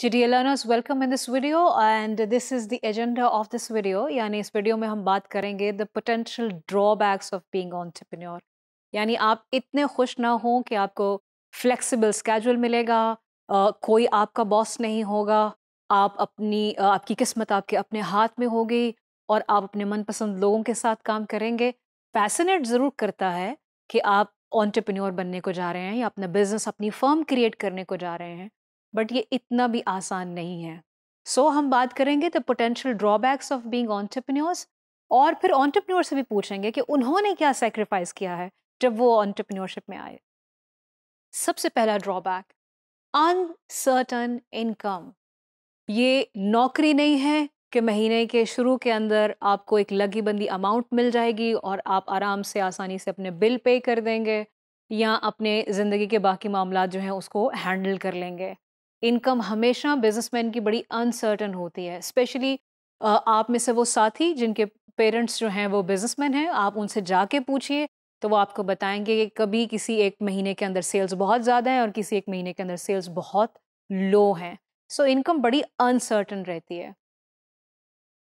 Ji dear learners welcome in this video and this is the agenda of this video यानी इस वीडियो में हम बात करेंगे the potential drawbacks of being entrepreneur यानी आप इतने खुश ना हों कि आपको फ्लेक्सिबल स्केजुअल मिलेगा कोई आपका बॉस नहीं होगा आप अपनी आपकी किस्मत आपके अपने हाथ में होगी और आप अपने मनपसंद लोगों के साथ काम करेंगे फैसिनेट ज़रूर करता है कि आप ऑन्टरप्रेन्योर बनने को जा रहे हैं या अपना बिजनेस अपनी फर्म क्रिएट करने को जा रहे हैं बट ये इतना भी आसान नहीं है सो so, हम बात करेंगे the potential drawbacks of being entrepreneurs और फिर ऑन्टरप्रन्योर से भी पूछेंगे कि उन्होंने क्या सेक्रीफाइस किया है जब वो ऑन्टरप्रन्योरशिप में आए सबसे पहला ड्रॉबैक अनसर्टन इनकम ये नौकरी नहीं है कि महीने के शुरू के अंदर आपको एक लगी बंदी अमाउंट मिल जाएगी और आप आराम से आसानी से अपने बिल पे कर देंगे या अपने ज़िंदगी के बाकी मामला जो हैं उसको हैंडल कर लेंगे इनकम हमेशा बिजनेसमैन की बड़ी अनसर्टन होती है स्पेशली आप में से वो साथी जिनके पेरेंट्स जो हैं वो बिजनेसमैन हैं आप उनसे जाके पूछिए तो वो आपको बताएंगे कि कभी किसी एक महीने के अंदर सेल्स बहुत ज़्यादा हैं और किसी एक महीने के अंदर सेल्स बहुत लो हैं सो इनकम बड़ी अनसर्टन रहती है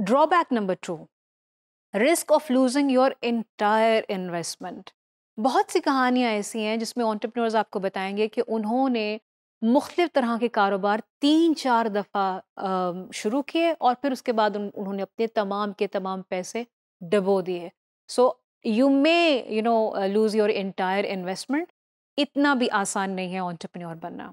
drawback number two risk of losing your entire investment बहुत सी कहानियाँ ऐसी हैं जिसमें ऑन्टरप्रनोर्स आपको बताएंगे कि उन्होंने मुख्तलिफ़ तरह के कारोबार तीन चार दफ़ा शुरू किए और फिर उसके बाद उन, उन्होंने अपने तमाम के तमाम पैसे डबो दिए so you may you know lose your entire investment इतना भी आसान नहीं है ऑन्टरप्रनोर बनना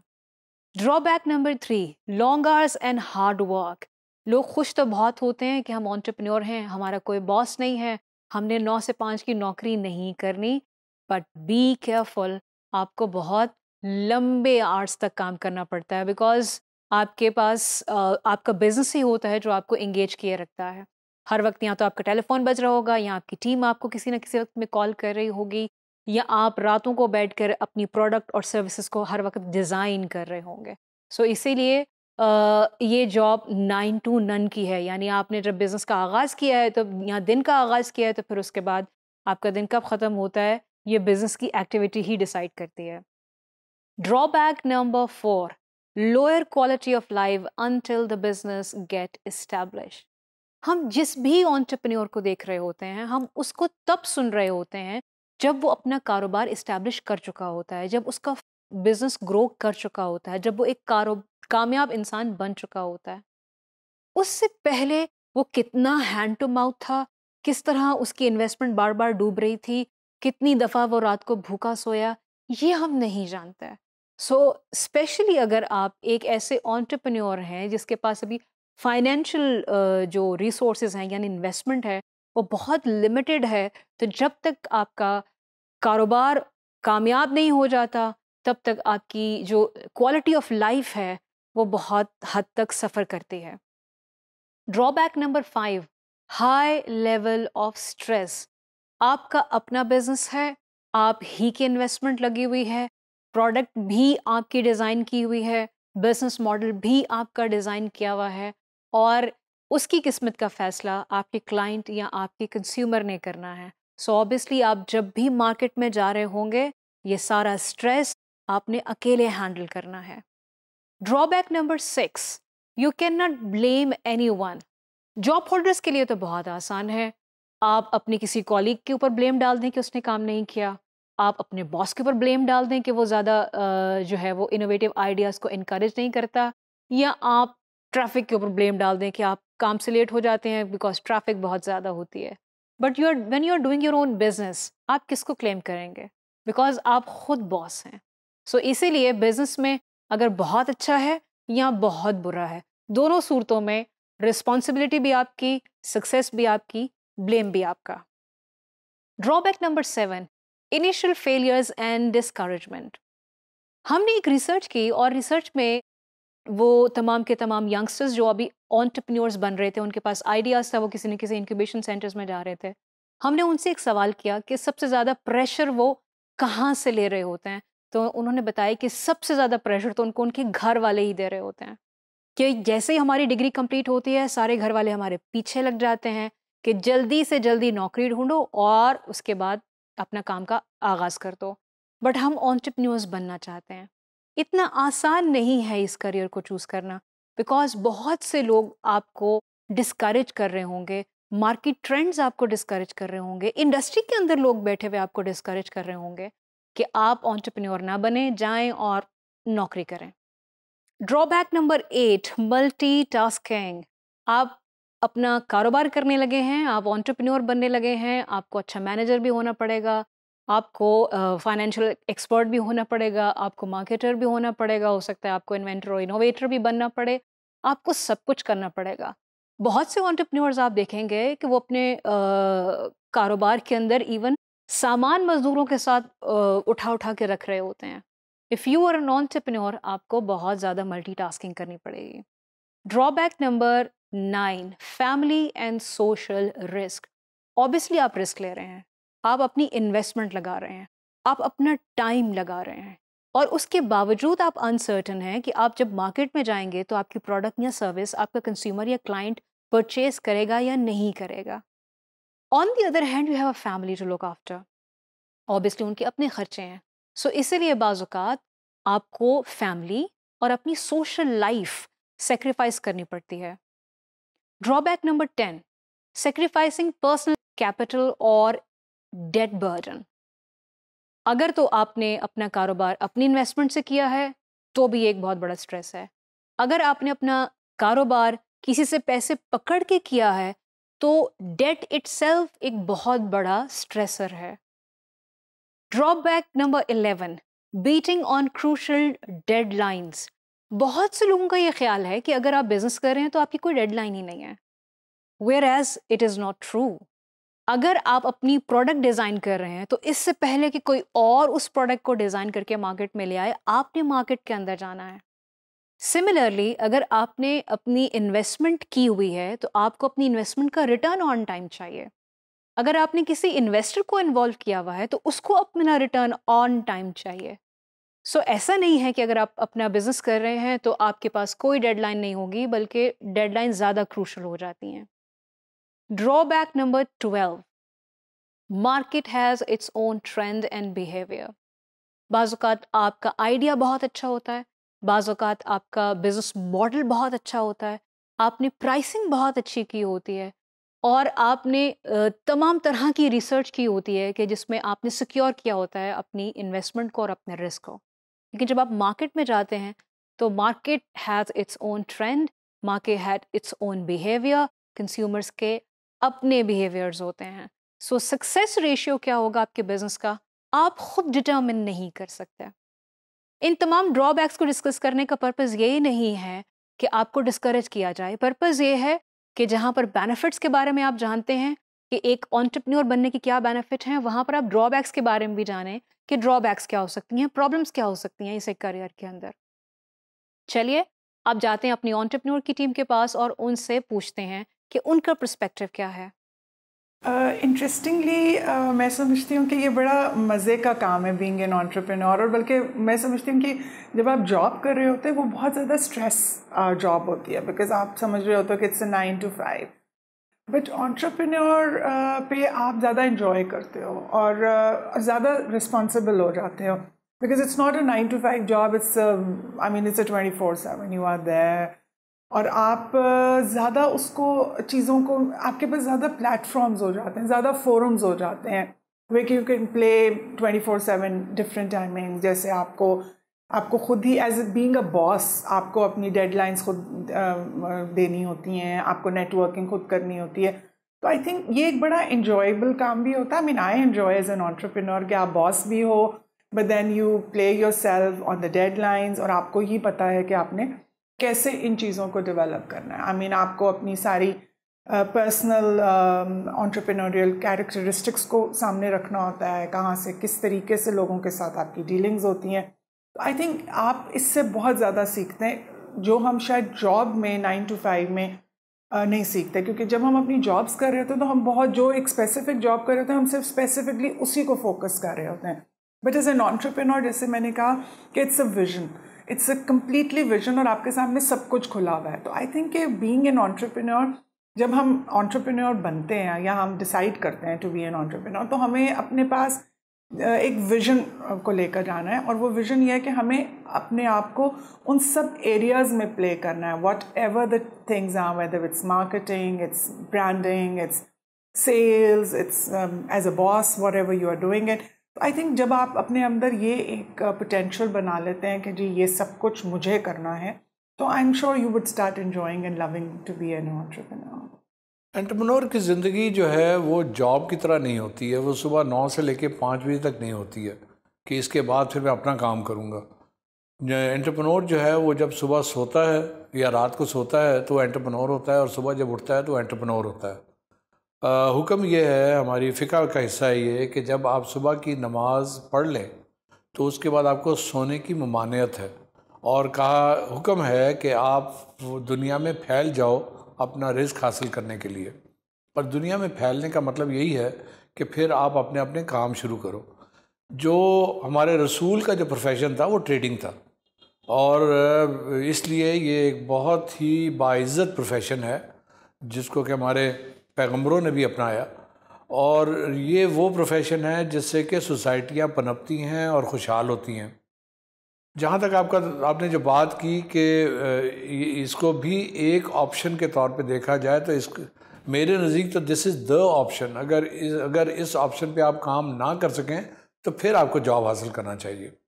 drawback number three long hours and hard work लोग खुश तो बहुत होते हैं कि हम ऑन्टरप्रनोर हैं हमारा कोई बॉस नहीं है हमने नौ से पाँच की नौकरी नहीं करनी बट बी केयरफुल आपको बहुत लंबे आर्ट्स तक काम करना पड़ता है बिकॉज आपके पास आपका बिजनेस ही होता है जो आपको इंगेज किए रखता है हर वक्त या तो आपका टेलीफोन बज रहा होगा या आपकी टीम आपको किसी ना किसी वक्त में कॉल कर रही होगी या आप रातों को बैठ कर अपनी प्रोडक्ट और सर्विसेज को हर वक्त डिज़ाइन कर रहे होंगे सो so, इसीलिए ये जॉब नाइन टू नन की है यानी आपने जब बिज़नेस का आगाज़ किया है तो या दिन का आगाज़ किया है तो फिर उसके बाद आपका दिन कब ख़त्म होता है ये बिज़नेस की एक्टिविटी ही डिसाइड करती है Drawback number four, lower quality of life until the business get established. हम जिस भी ऑन्टरप्रन्योर को देख रहे होते हैं हम उसको तब सुन रहे होते हैं जब वो अपना कारोबार इस्टेब्लिश कर चुका होता है जब उसका बिजनेस ग्रो कर चुका होता है जब वो एक कारो कामयाब इंसान बन चुका होता है उससे पहले वो कितना हैंड टू माउथ था किस तरह उसकी इन्वेस्टमेंट बार बार डूब रही थी कितनी दफ़ा वो रात को भूखा सोया ये हम नहीं जानते हैं सो so, स्पेशली अगर आप एक ऐसे ऑन्टरप्रन्योर हैं जिसके पास अभी फाइनेंशियल जो रिसोर्सेज हैं यानी इन्वेस्टमेंट है वो बहुत लिमिटेड है तो जब तक आपका कारोबार कामयाब नहीं हो जाता तब तक आपकी जो क्वालिटी ऑफ लाइफ है वो बहुत हद तक सफ़र करती है drawback number five high level of stress आपका अपना बिजनेस है आप ही की इन्वेस्टमेंट लगी हुई है प्रोडक्ट भी आपकी डिज़ाइन की हुई है बिजनेस मॉडल भी आपका डिज़ाइन किया हुआ है और उसकी किस्मत का फ़ैसला आपके क्लाइंट या आपके कंज्यूमर ने करना है सो so ऑब्वियसली आप जब भी मार्केट में जा रहे होंगे ये सारा स्ट्रेस आपने अकेले हैंडल करना है drawback number six you can not blame anyone job holders के लिए तो बहुत आसान है आप अपने किसी कॉलीग के ऊपर ब्लेम डाल दें कि उसने काम नहीं किया आप अपने बॉस के ऊपर ब्लेम डाल दें कि वो ज़्यादा जो है वो इनोवेटिव आइडियाज़ को इनक्रेज नहीं करता या आप ट्रैफिक के ऊपर ब्लेम डाल दें कि आप काम से लेट हो जाते हैं बिकॉज ट्रैफिक बहुत ज़्यादा होती है but you are when you are doing your own business आप किसको क्लेम करेंगे बिकॉज आप खुद बॉस हैं सो so, इसीलिए बिजनेस में अगर बहुत अच्छा है या बहुत बुरा है दोनों सूरतों में रिस्पॉन्सिबिलिटी भी आपकी सक्सेस भी आपकी ब्लेम भी आपका drawback number seven initial failures and discouragement हमने एक रिसर्च की और रिसर्च में वो तमाम के तमाम यंगस्टर्स जो अभी ऑन्टरप्रन्योर्स बन रहे थे उनके पास आइडियाज़ था वो किसी न किसी इंक्यूबेशन सेंटर्स में जा रहे थे हमने उनसे एक सवाल किया कि सबसे ज़्यादा प्रेशर वो कहाँ से ले रहे होते हैं तो उन्होंने बताया कि सबसे ज़्यादा प्रेशर तो उनको उनके घर वाले ही दे रहे होते हैं कि जैसे ही हमारी डिग्री कंप्लीट होती है सारे घर वाले हमारे पीछे लग जाते हैं कि जल्दी से जल्दी नौकरी ढूंढो और उसके बाद अपना काम का आगाज़ कर दो बट हम ऑन्टरप्रन्योर्स बनना चाहते हैं इतना आसान नहीं है इस करियर को चूज़ करना बिकॉज बहुत से लोग आपको डिस्करेज कर रहे होंगे मार्केट ट्रेंड्स आपको डिस्करेज कर रहे होंगे इंडस्ट्री के अंदर लोग बैठे हुए आपको डिस्करेज कर रहे होंगे कि आप ऑन्टरप्रन्योर ना बने जाएं और नौकरी करें ड्रॉबैक नंबर एट मल्टी आप अपना कारोबार करने लगे हैं आप ऑन्टरप्रनोर बनने लगे हैं आपको अच्छा मैनेजर भी होना पड़ेगा आपको फाइनेंशियल एक्सपर्ट भी होना पड़ेगा आपको मार्केटर भी होना पड़ेगा हो सकता है आपको इन्वेंटर और इनोवेटर भी बनना पड़े आपको सब कुछ करना पड़ेगा बहुत से ऑन्टरप्रनोर्स आप देखेंगे कि वो अपने uh, कारोबार के अंदर इवन सामान मजदूरों के साथ uh, उठा उठा के रख रहे होते हैं if you are an entrepreneur आपको बहुत ज़्यादा मल्टी करनी पड़ेगी drawback number nine family and social risk obviously आप रिस्क ले रहे हैं आप अपनी इन्वेस्टमेंट लगा रहे हैं आप अपना टाइम लगा रहे हैं और उसके बावजूद आप अनसर्टन हैं कि आप जब मार्केट में जाएंगे तो आपकी प्रोडक्ट या सर्विस आपका कंज्यूमर या क्लाइंट परचेज करेगा या नहीं करेगा on the other hand you have a family to look after obviously उनके अपने खर्चे हैं सो so, इसीलिए बाज़ात आपको फैमिली और अपनी सोशल लाइफ सेक्रीफाइस करनी पड़ती है Drawback number 10 sacrificing personal capital or debt burden. अगर तो आपने अपना कारोबार अपनी इन्वेस्टमेंट से किया है तो भी एक बहुत बड़ा स्ट्रेस है अगर आपने अपना कारोबार किसी से पैसे पकड़ के किया है तो डेट इट एक बहुत बड़ा स्ट्रेसर है drawback number eleven beating on crucial deadlines बहुत से लोगों का ये ख्याल है कि अगर आप बिजनेस कर रहे हैं तो आपकी कोई डेडलाइन ही नहीं है whereas it is not true अगर आप अपनी प्रोडक्ट डिज़ाइन कर रहे हैं तो इससे पहले कि कोई और उस प्रोडक्ट को डिज़ाइन करके मार्केट में ले आए आपने मार्केट के अंदर जाना है सिमिलरली अगर आपने अपनी इन्वेस्टमेंट की हुई है तो आपको अपनी इन्वेस्टमेंट का रिटर्न ऑन टाइम चाहिए अगर आपने किसी इन्वेस्टर को इन्वॉल्व किया हुआ है तो उसको अपना रिटर्न ऑन टाइम चाहिए सो so, ऐसा नहीं है कि अगर आप अपना बिजनेस कर रहे हैं तो आपके पास कोई डेडलाइन नहीं होगी बल्कि डेडलाइन ज़्यादा क्रूशल हो जाती हैं drawback number twelve market has its own trend and behaviour बाज़ात आपका आइडिया बहुत अच्छा होता है बाज़ात आपका बिजनेस मॉडल बहुत अच्छा होता है आपने प्राइसिंग बहुत अच्छी की होती है और आपने तमाम तरह की रिसर्च की होती है कि जिसमें आपने सिक्योर किया होता है अपनी इन्वेस्टमेंट को और अपने रिस्क को लेकिन जब आप मार्केट में जाते हैं तो market has its own trend market had its own behaviour consumers के अपने बिहेवियर्स होते हैं सो सक्सेस रेशियो क्या होगा आपके बिजनेस का आप खुद डिटर्मिन नहीं कर सकते इन तमाम ड्रॉबैक्स को डिस्कस करने का पर्पज़ ये नहीं है कि आपको डिस्करेज किया जाए पर्पज़ ये है कि जहाँ पर बेनिफिट्स के बारे में आप जानते हैं कि एक ऑन्टरप्रनोर बनने की क्या बेनिफिट हैं वहाँ पर आप ड्रॉबैक्स के बारे में भी जानें कि ड्रॉबैक्स क्या हो सकती हैं प्रॉब्लम्स क्या हो सकती हैं इस एक करियर के अंदर चलिए आप जाते हैं अपनी ऑन्टरप्रनोर की टीम के पास और उनसे पूछते हैं कि उनका प्रस्पेक्टिव क्या है इंटरेस्टिंगली uh, uh, मैं समझती हूँ कि ये बड़ा मज़े का काम है बींग एन ऑन्टरप्रेन्योर और बल्कि मैं समझती हूँ कि जब आप जॉब कर रहे होते हैं वो बहुत ज़्यादा स्ट्रेस जॉब होती है बिकॉज आप समझ रहे होते हो कि it's a nine to five but entrepreneur uh, पे आप ज़्यादा इन्जॉय करते हो और uh, ज़्यादा रिस्पॉन्सिबल हो जाते हो because it's not a nine to five job it's I mean it's a twenty four seven you are there और आप uh, ज़्यादा उसको चीज़ों को आपके पास ज़्यादा प्लेटफॉर्म्स हो जाते हैं ज़्यादा फोरम्स हो जाते हैं way you can play twenty four seven different timing जैसे आपको आपको खुद ही एज बीइंग अ बॉस आपको अपनी डेडलाइंस खुद देनी होती हैं आपको नेटवर्किंग खुद करनी होती है तो आई थिंक ये एक बड़ा इन्जॉयबल काम भी होता है mean I enjoy as an entrepreneur कि आप बॉस भी हो but then you play yourself on the deadlines और आपको ही पता है कि आपने कैसे इन चीज़ों को डेवलप करना है आई I मीन mean, आपको अपनी सारी पर्सनल ऑन्टरप्रेनोरियल कैरेक्टरिस्टिक्स को सामने रखना होता है कहाँ से किस तरीके से लोगों के साथ आपकी डीलिंग्स होती हैं तो आई थिंक आप इससे बहुत ज़्यादा सीखते हैं जो हम शायद जॉब में नाइन टू फाइव में नहीं सीखते क्योंकि जब हम अपनी जॉब्स कर रहे होते हैं तो हम बहुत जो एक स्पेसिफिक जॉब कर रहे होते हैं हम सिर्फ स्पेसिफिकली उसी को फोकस कर रहे होते हैं बट एज एन ऑन्टरप्रेनोर जैसे मैंने कहा कि it's a vision it's a completely vision और आपके सामने सब कुछ खुला हुआ है तो I think being an entrepreneur जब हम ऑन्टरप्रेन्योर बनते हैं या हम डिसाइड करते हैं टू बी एन ऑन्टरप्रेन्योर तो हमें अपने पास एक विजन को लेकर जाना है और वो विजन ये है कि हमें अपने आप को उन सब एरियाज़ में प्ले करना है whatever the things are whether it's marketing it's branding it's sales it's as a boss whatever you are doing it I think जब आप अपने अंदर ये एक पोटेंशियल बना लेते हैं कि जी ये सब कुछ मुझे करना है तो I am sure you would start enjoying and loving to be an entrepreneur entrepreneur की ज़िंदगी जो है वो जॉब की तरह नहीं होती है वो सुबह नौ से लेकर पाँच बजे तक नहीं होती है कि इसके बाद फिर मैं अपना काम करूँगा एंटरप्रनोर जो है वो जब सुबह सोता है या रात को सोता है तो एंटरप्रनोर होता है और सुबह जब उठता है तो एंटरप्रनोर होता है हुक्म यह है हमारी फ़िका का हिस्सा ये है कि जब आप सुबह की नमाज पढ़ लें तो उसके बाद आपको सोने की ममानियत है और कहा हुक्म है कि आप दुनिया में फैल जाओ अपना रिस्क हासिल करने के लिए पर दुनिया में फैलने का मतलब यही है कि फिर आप अपने अपने काम शुरू करो जो हमारे रसूल का जो प्रोफेशन था वो ट्रेडिंग था और इसलिए ये एक बहुत ही बाइज़त प्रोफेशन है जिसको कि हमारे पैगम्बरों ने भी अपनाया और ये वो प्रोफेशन है जिससे कि सोसाइटियाँ पनपती हैं और खुशहाल होती हैं जहाँ तक आपका आपने जो बात की कि इसको भी एक ऑप्शन के तौर पे देखा जाए तो इस मेरे नज़दीक तो दिस इज़ द ऑप्शन अगर इस अगर इस ऑप्शन पे आप काम ना कर सकें तो फिर आपको जॉब हासिल करना चाहिए